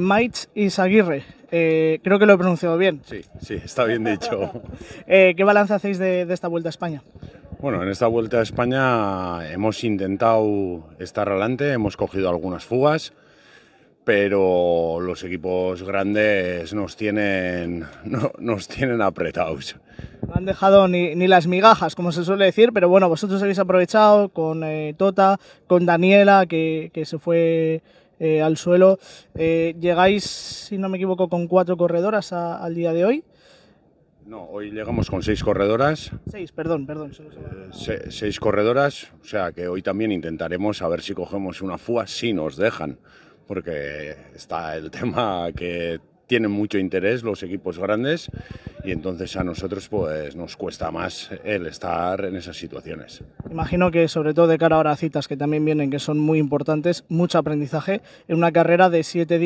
Maitz y Saguirre, eh, creo que lo he pronunciado bien. Sí, sí, está bien dicho. Eh, ¿Qué balance hacéis de, esta Vuelta a España? Bueno, en esta Vuelta a España hemos intentado estar adelante, hemos cogido algunas fugas, pero los equipos grandes nos tienen, nos tienen apretados. No han dejado ni, las migajas, como se suele decir, pero bueno, vosotros habéis aprovechado con eh, Tota, con Daniela, que, se fue eh, al suelo. Eh, llegáis, si no me equivoco, con cuatro corredoras al día de hoy. No, hoy llegamos con seis corredoras. Seis, perdón, perdón. seis corredoras, o sea que hoy también intentaremos a ver si cogemos una FUA, si nos dejan, porque está el tema que tienen mucho interés los equipos grandes y entonces a nosotros pues nos cuesta más el estar en esas situaciones. Imagino que sobre todo de cara ahora a citas que también vienen que son muy importantes, mucho aprendizaje en una carrera de siete días